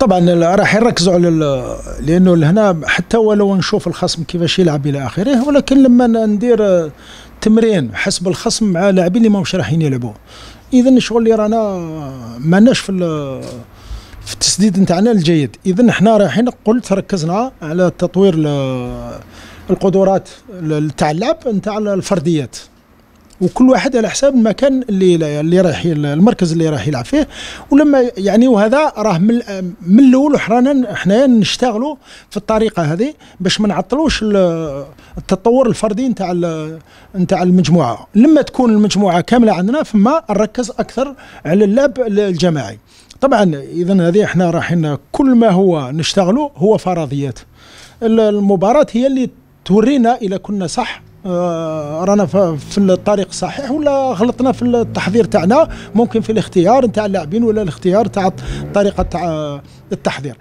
طبعا راح يركزوا على لانه هنا حتى ولو نشوف الخصم كيفاش يلعب الى اخره ولكن لما ندير تمرين حسب الخصم مع لاعبين اللي ماهمش رايحين يلعبوا اذا الشغل اللي رانا ما ناش في في التسديد نتاعنا الجيد اذا حنا رايحين قلت ركزنا على تطوير القدرات تاع اللعب نتاع الفرديات وكل واحد على حساب المكان اللي اللي رايح المركز اللي رايح يلعب فيه ولما يعني وهذا راه من من الاول وحنا حنايا نشتغلوا في الطريقه هذه باش ما نعطلوش التطور الفردي نتاع نتاع المجموعه لما تكون المجموعه كامله عندنا فما نركز اكثر على اللعب الجماعي طبعا اذا هذه احنا رايحين كل ما هو نشتغله هو فرضيات المباراه هي اللي تورينا اذا كنا صح آه، رانا في الطريق الصحيح ولا غلطنا في التحضير تاعنا ممكن في الاختيار نتاع اللاعبين ولا الاختيار تاع طريقه تاع التحضير